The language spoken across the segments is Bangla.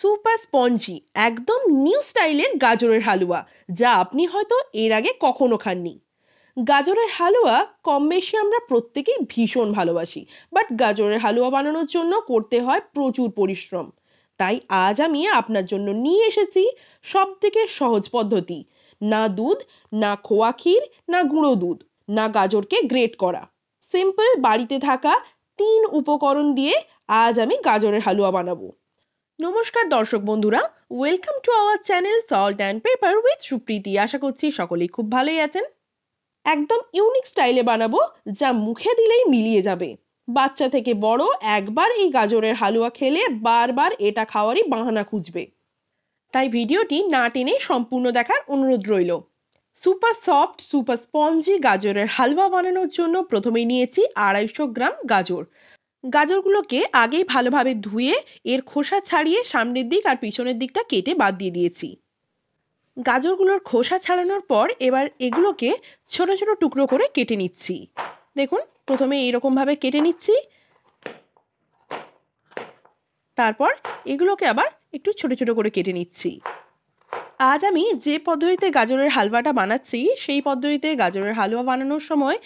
সুপার স্পঞ্জি একদম নিউ স্টাইলের গাজরের হালুয়া যা আপনি হয়তো এর আগে কখনো খাননি গাজরের হালুয়া কম বেশি আমরা প্রত্যেকেই ভীষণ ভালোবাসি বাট গাজরের হালুয়া বানানোর জন্য করতে হয় প্রচুর পরিশ্রম তাই আজ আমি আপনার জন্য নিয়ে এসেছি সব থেকে সহজ পদ্ধতি না দুধ না খোয়া ক্ষীর না গুঁড়ো দুধ না গাজরকে গ্রেট করা সিম্পল বাড়িতে থাকা তিন উপকরণ দিয়ে আজ আমি গাজরের হালুয়া বানাবো নমস্কার দর্শক বন্ধুরা welcome to our channel salt and pepper with Supriti আশা করছি সকলেই খুব ভালোই আছেন একদম ইউনিক স্টাইলে বানাবো যা মুখে দিলেই মিলিয়ে যাবে বাচ্চা থেকে বড় একবার এই গাজরের হালুয়া খেলে বারবার এটা খাওয়ারই বাহানা খুঁজবে তাই ভিডিওটি না টেনে সম্পূর্ণ দেখার অনুরোধ রইল সুপার সফট সুপার স্পঞ্জি গাজরের হালুয়া বানানোর জন্য প্রথমেই নিয়েছি আড়াইশো গ্রাম গাজর গাজরগুলোকে আগেই ভালোভাবে ধুয়ে এর খোসা ছাড়িয়ে সামনের দিক আর পিছনের দিকটা কেটে বাদ দিয়ে দিয়েছি গাজরগুলোর খোসা ছাড়ানোর পর এবার এগুলোকে ছোট ছোট টুকরো করে কেটে নিচ্ছি দেখুন প্রথমে এইরকমভাবে কেটে নিচ্ছি তারপর এগুলোকে আবার একটু ছোট ছোট করে কেটে নিচ্ছি আজ আমি যে পদ্ধতিতে গাজরের হালুয়াটা বানাচ্ছি সেই পদ্ধতিতে গাজরের হালুয়া বানানোর সময়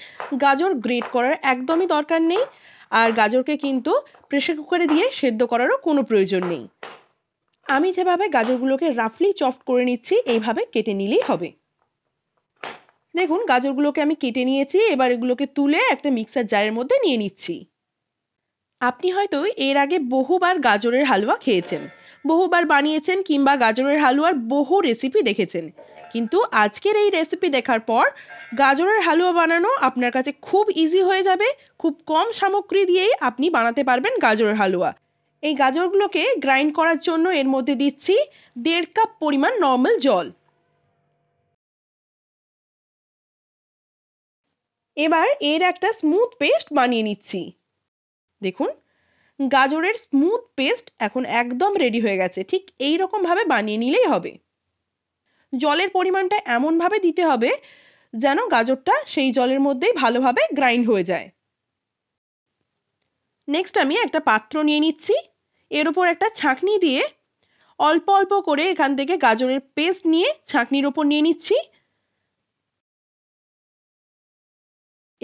গাজর গ্রেট করার একদমই দরকার নেই আর গাজরকে কিন্তু প্রেশার কুকারে দিয়ে সেদ্ধ করারও কোনো প্রয়োজন নেই আমি যেভাবে গাজরগুলোকে রাফলি চফট করে নিচ্ছি এইভাবে কেটে নিলেই হবে দেখুন গাজরগুলোকে আমি কেটে নিয়েছি এবার এগুলোকে তুলে একটা মিক্সার জারের মধ্যে নিয়ে নিচ্ছি আপনি হয়তো এর আগে বহুবার গাজরের হালুয়া খেয়েছেন বহুবার বানিয়েছেন কিংবা গাজরের হালুয়ার বহু রেসিপি দেখেছেন কিন্তু আজকের এই রেসিপি দেখার পর গাজরের হালুয়া বানানো আপনার কাছে খুব ইজি হয়ে যাবে খুব কম সামগ্রী দিয়েই আপনি বানাতে পারবেন গাজরের হালুয়া এই গাজরগুলোকে গ্রাইন্ড করার জন্য এর মধ্যে দিচ্ছি দেড় কাপ পরিমাণ নর্মাল জল এবার এর একটা স্মুথ পেস্ট বানিয়ে নিচ্ছি দেখুন গাজরের স্মুথ পেস্ট এখন একদম রেডি হয়ে গেছে ঠিক এই রকমভাবে বানিয়ে নিলেই হবে জলের পরিমাণটা এমনভাবে দিতে হবে যেন গাজরটা সেই জলের মধ্যেই ভালোভাবে গ্রাইন্ড হয়ে যায় নেক্সট আমি একটা পাত্র নিয়ে নিচ্ছি এর ওপর একটা ছাঁকনি দিয়ে অল্প অল্প করে এখান থেকে গাজরের পেস্ট নিয়ে ছাঁকনির ওপর নিয়ে নিচ্ছি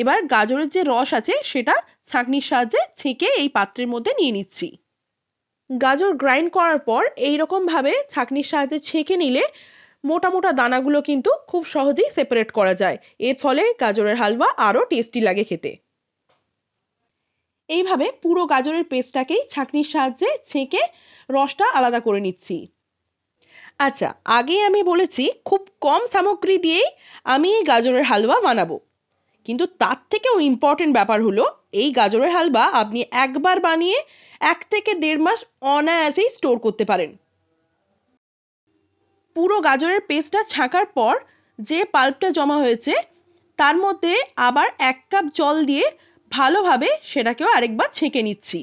এবার গাজরের যে রস আছে সেটা ছাঁকনির সাহায্যে ছেঁকে এই পাত্রের মধ্যে নিয়ে নিচ্ছি গাজর গ্রাইন্ড করার পর এই ভাবে ছাঁকনির সাহায্যে ছেঁকে নিলে মোটা মোটা দানাগুলো কিন্তু খুব সহজেই সেপারেট করা যায় এর ফলে গাজরের হালুয়া আরও টেস্টি লাগে খেতে এইভাবে পুরো গাজরের পেস্টটাকেই ছাঁকনির সাহায্যে ছেঁকে রসটা আলাদা করে নিচ্ছি আচ্ছা আগে আমি বলেছি খুব কম সামগ্রী দিয়েই আমি এই গাজরের হালুয়া বানাবো কিন্তু তার থেকেও ইম্পর্টেন্ট ব্যাপার হলো এই গাজরের হালবা আপনি একবার বানিয়ে এক থেকে দেড় মাস অনায়াসেই স্টোর করতে পারেন পুরো গাজরের পেস্টটা ছাঁকার পর যে পাল্পটা জমা হয়েছে তার মধ্যে আবার এক কাপ জল দিয়ে ভালোভাবে সেটাকেও আরেকবার ছেঁকে নিচ্ছি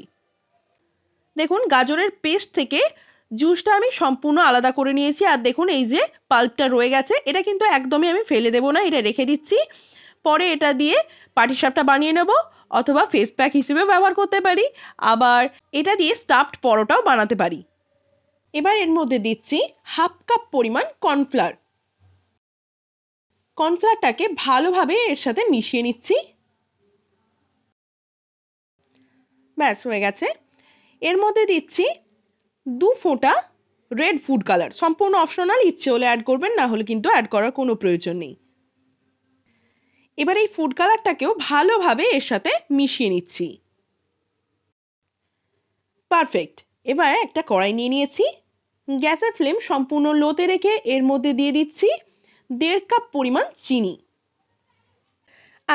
দেখুন গাজরের পেস্ট থেকে জুসটা আমি সম্পূর্ণ আলাদা করে নিয়েছি আর দেখুন এই যে পাল্পটা রয়ে গেছে এটা কিন্তু একদমই আমি ফেলে দেবো না এটা রেখে দিচ্ছি পরে এটা দিয়ে পাটিসাপটা বানিয়ে নেব অথবা ফেস প্যাক হিসেবেও ব্যবহার করতে পারি আবার এটা দিয়ে স্টাফড পরোটাও বানাতে পারি এবার এর মধ্যে দিচ্ছি হাফ কাপ পরিমাণ কর্নফ্লার কর্নফ্লারটাকে ভালোভাবে এর সাথে মিশিয়ে নিচ্ছি ব্যাস হয়ে গেছে এর মধ্যে দিচ্ছি দু ফোঁটা রেড ফুড কালার সম্পূর্ণ অপশনাল ইচ্ছে হলে অ্যাড করবেন না হলে কিন্তু অ্যাড করার কোনো প্রয়োজন নেই এবার এই ফুড কালারটাকেও ভালোভাবে এর সাথে মিশিয়ে নিচ্ছি পারফেক্ট এবার একটা কড়াই নিয়ে নিয়েছি গ্যাসের ফ্লেম সম্পূর্ণ লোতে রেখে এর মধ্যে দিয়ে দিচ্ছি দেড় কাপ পরিমাণ চিনি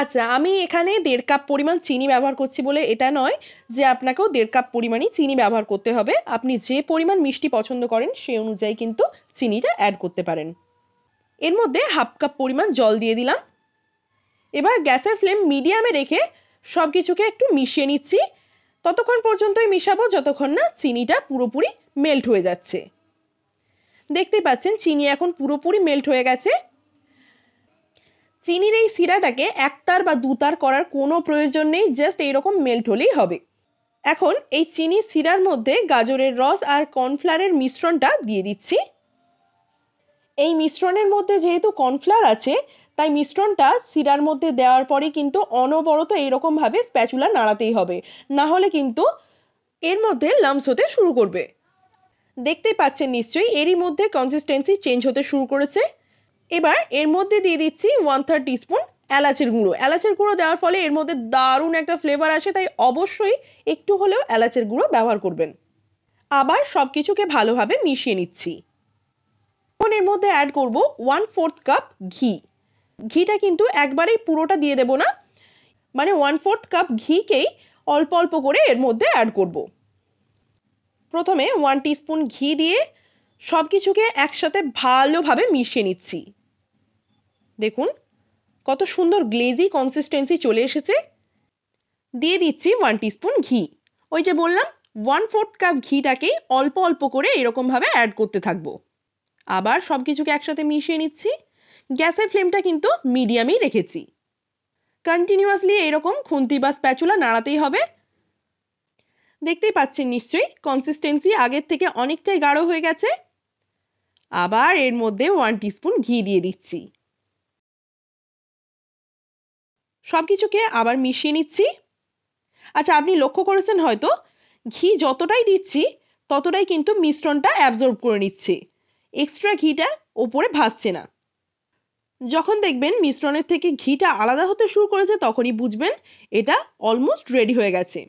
আচ্ছা আমি এখানে দেড় কাপ পরিমাণ চিনি ব্যবহার করছি বলে এটা নয় যে আপনাকেও দেড় কাপ পরিমাণই চিনি ব্যবহার করতে হবে আপনি যে পরিমাণ মিষ্টি পছন্দ করেন সে অনুযায়ী কিন্তু চিনিটা অ্যাড করতে পারেন এর মধ্যে হাফ কাপ পরিমাণ জল দিয়ে দিলাম এবার গ্যাসের ফ্লেম মিডিয়ামে রেখে সব কিছুকে একটু মিশিয়ে নিচ্ছি ততক্ষণ পর্যন্তই মিশাবো যতক্ষণ না চিনিটা পুরোপুরি মেল্ট হয়ে যাচ্ছে দেখতে পাচ্ছেন চিনি এখন পুরোপুরি মেল্ট হয়ে গেছে চিনির এই সিরাটাকে একতার বা দুতার করার কোনো প্রয়োজন নেই জাস্ট এইরকম মেল্ট হলেই হবে এখন এই চিনি সিরার মধ্যে গাজরের রস আর কর্নফ্লারের মিশ্রণটা দিয়ে দিচ্ছি এই মিশ্রণের মধ্যে যেহেতু কর্নফ্লার আছে তাই মিশ্রণটা শিরার মধ্যে দেওয়ার পরে কিন্তু অনবরত এরকমভাবে স্প্যাচুলা নাড়াতেই হবে না হলে কিন্তু এর মধ্যে লামস হতে শুরু করবে দেখতে পাচ্ছেন নিশ্চয়ই এরই মধ্যে কনসিস্টেন্সি চেঞ্জ হতে শুরু করেছে এবার এর মধ্যে দিয়ে দিচ্ছি ওয়ান থার্ড টিস্পুন এলাচের গুঁড়ো এলাচের গুঁড়ো দেওয়ার ফলে এর মধ্যে দারুণ একটা ফ্লেভার আসে তাই অবশ্যই একটু হলেও এলাচের গুঁড়ো ব্যবহার করবেন আবার সব কিছুকে ভালোভাবে মিশিয়ে নিচ্ছি এখন এর মধ্যে অ্যাড করব ওয়ান ফোর্থ কাপ ঘি ঘিটা কিন্তু একবারেই পুরোটা দিয়ে দেব না মানে ওয়ান ফোর্থ কাপ ঘিকেই অল্প অল্প করে এর মধ্যে অ্যাড করব প্রথমে ওয়ান টিস্পুন ঘি দিয়ে সব কিছুকে একসাথে ভালোভাবে মিশিয়ে নিচ্ছি দেখুন কত সুন্দর গ্লেজি কনসিস্টেন্সি চলে এসেছে দিয়ে দিচ্ছি ওয়ান টিস্পুন ঘি ওই যে বললাম ওয়ান ফোর্থ কাপ ঘিটাকেই অল্প অল্প করে এরকমভাবে অ্যাড করতে থাকবো আবার সব কিছুকে একসাথে মিশিয়ে নিচ্ছি গ্যাসের ফ্লেমটা কিন্তু মিডিয়ামই রেখেছি কন্টিনিউয়াসলি এরকম খুন্তি বা স্প্যাচুলা নাড়াতেই হবে দেখতেই পাচ্ছেন নিশ্চয়ই কনসিস্টেন্সি আগের থেকে অনেকটাই গাঢ় হয়ে গেছে আবার এর মধ্যে ওয়ান টিস্পুন ঘি দিয়ে দিচ্ছি সব কিছুকে আবার মিশিয়ে নিচ্ছি আচ্ছা আপনি লক্ষ্য করেছেন হয়তো ঘি যতটাই দিচ্ছি ততটাই কিন্তু মিশ্রণটা অ্যাবজর্ব করে নিচ্ছে এক্সট্রা ঘিটা ওপরে ভাসছে না যখন দেখবেন মিশ্রণের থেকে ঘিটা আলাদা হতে শুরু করেছে তখনই বুঝবেন এটা অলমোস্ট রেডি হয়ে গেছে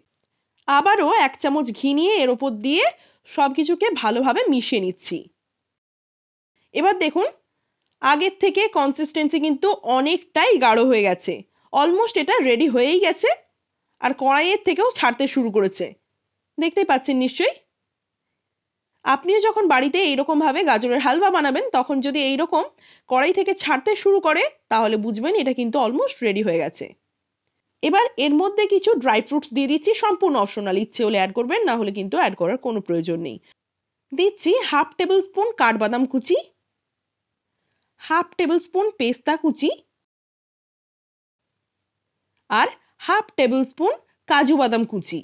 আবারও এক চামচ ঘি নিয়ে এর ওপর দিয়ে সব কিছুকে ভালোভাবে মিশিয়ে নিচ্ছি এবার দেখুন আগের থেকে কনসিস্টেন্সি কিন্তু অনেকটাই গাঢ় হয়ে গেছে অলমোস্ট এটা রেডি হয়েই গেছে আর কড়াইয়ের থেকেও ছাড়তে শুরু করেছে দেখতেই পাচ্ছেন নিশ্চয়ই আপনিও যখন বাড়িতে এইরকমভাবে গাজরের হালুয়া বানাবেন তখন যদি এইরকম কড়াই থেকে ছাড়তে শুরু করে তাহলে বুঝবেন এটা কিন্তু অলমোস্ট রেডি হয়ে গেছে এবার এর মধ্যে কিছু ড্রাই ফ্রুটস দিয়ে দিচ্ছি সম্পূর্ণ অপশনাল ইচ্ছে হলে অ্যাড করবেন না হলে কিন্তু অ্যাড করার কোনো প্রয়োজন নেই দিচ্ছি হাফ টেবিল স্পুন কাঠবাদাম কুচি হাফ টেবিল স্পুন পেস্তা কুচি আর হাফ টেবিল স্পুন কাজু বাদাম কুচি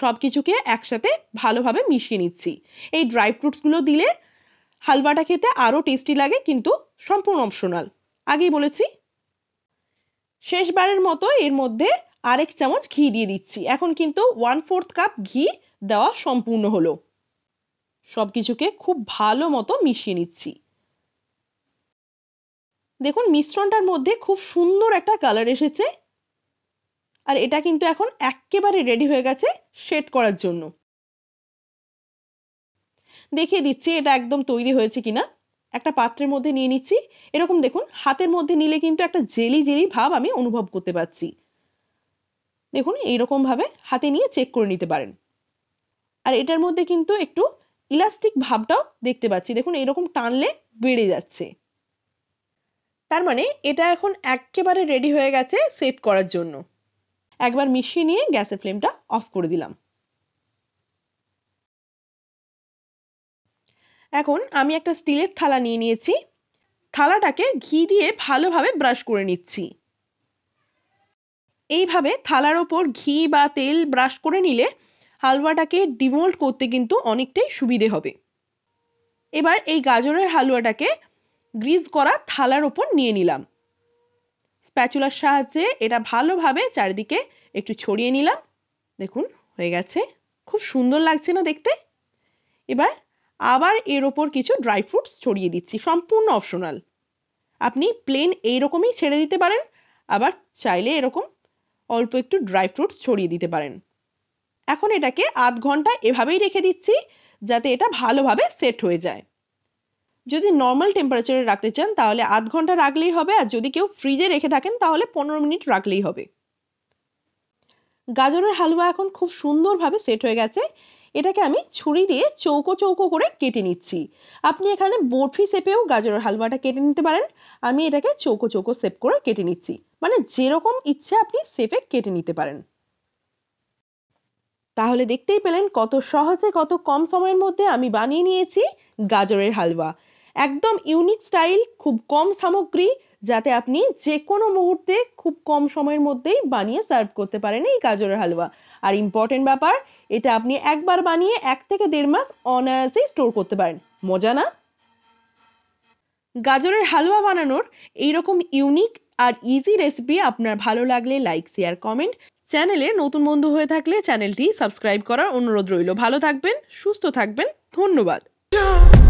সব কিছুকে একসাথে ভালোভাবে মিশিয়ে নিচ্ছি এই ড্রাই ফ্রুটসগুলো দিলে হালুয়াটা খেতে আরও টেস্টি লাগে কিন্তু সম্পূর্ণ অপশনাল আগেই বলেছি শেষবারের মতো এর মধ্যে আরেক চামচ ঘি দিয়ে দিচ্ছি এখন কিন্তু ওয়ান ফোর্থ কাপ ঘি দেওয়া সম্পূর্ণ হলো সব কিছুকে খুব ভালো মতো মিশিয়ে নিচ্ছি দেখুন মিশ্রণটার মধ্যে খুব সুন্দর একটা কালার এসেছে আর এটা কিন্তু এখন একেবারে রেডি হয়ে গেছে শেড করার জন্য দেখিয়ে দিচ্ছি এটা একদম তৈরি হয়েছে কিনা একটা পাত্রের মধ্যে নিয়ে নিচ্ছি এরকম দেখুন হাতের মধ্যে নিলে কিন্তু একটা জেলি জেলি ভাব আমি অনুভব করতে পারছি দেখুন এইরকমভাবে হাতে নিয়ে চেক করে নিতে পারেন আর এটার মধ্যে কিন্তু একটু ইলাস্টিক ভাবটাও দেখতে পাচ্ছি দেখুন এরকম টানলে বেড়ে যাচ্ছে তার মানে এটা এখন একেবারে রেডি হয়ে গেছে সেট করার জন্য একবার মিশিয়ে নিয়ে গ্যাসের ফ্লেমটা অফ করে দিলাম এখন আমি একটা স্টিলের থালা নিয়ে নিয়েছি থালাটাকে ঘি দিয়ে ভালোভাবে ব্রাশ করে নিচ্ছি এইভাবে থালার ওপর ঘি বা তেল ব্রাশ করে নিলে হালুয়াটাকে ডিমোল্ড করতে কিন্তু অনেকটাই সুবিধে হবে এবার এই গাজরের হালুয়াটাকে গ্রিজ করা থালার ওপর নিয়ে নিলাম স্প্যাচুলার সাহায্যে এটা ভালোভাবে চারিদিকে একটু ছড়িয়ে নিলাম দেখুন হয়ে গেছে খুব সুন্দর লাগছে না দেখতে এবার আবার এর ওপর কিছু ড্রাই ফ্রুটস ছড়িয়ে দিচ্ছি সম্পূর্ণ অপশনাল আপনি প্লেন এইরকমই ছেড়ে দিতে পারেন আবার চাইলে এরকম অল্প একটু ড্রাই ফ্রুটস ছড়িয়ে দিতে পারেন এখন এটাকে আধ ঘন্টা এভাবেই রেখে দিচ্ছি যাতে এটা ভালোভাবে সেট হয়ে যায় যদি নর্মাল টেম্পারেচারে রাখতে চান তাহলে আধ ঘন্টা রাখলেই হবে আর যদি কেউ ফ্রিজে রেখে থাকেন তাহলে পনেরো মিনিট রাখলেই হবে গাজরের হালুয়া এখন খুব সুন্দরভাবে সেট হয়ে গেছে এটাকে আমি ছুরি দিয়ে চৌকো চৌকো করে কেটে নিচ্ছি আপনি এখানে বরফি সেপেও গাজরের হালুয়াটা কেটে নিতে পারেন আমি এটাকে চৌকো চৌকো শেপ করে কেটে নিচ্ছি মানে যেরকম ইচ্ছে আপনি সেপে কেটে নিতে পারেন তাহলে দেখতেই পেলেন কত সহজে কত কম সময়ের মধ্যে আমি বানিয়ে নিয়েছি গাজরের হালুয়া একদম ইউনিক স্টাইল খুব কম সামগ্রী যাতে আপনি যে কোনো মুহূর্তে খুব কম সময়ের মধ্যেই বানিয়ে সার্ভ করতে পারেন এই গাজরের হালুয়া আর ইম্পর্টেন্ট ব্যাপার এটা আপনি একবার বানিয়ে এক থেকে দেড় মাস অনায়াসেই স্টোর করতে পারেন মজা না গাজরের হালুয়া বানানোর এইরকম ইউনিক আর ইজি রেসিপি আপনার ভালো লাগলে লাইক শেয়ার কমেন্ট চ্যানেলে নতুন বন্ধু হয়ে থাকলে চ্যানেলটি সাবস্ক্রাইব করার অনুরোধ রইল ভালো থাকবেন সুস্থ থাকবেন ধন্যবাদ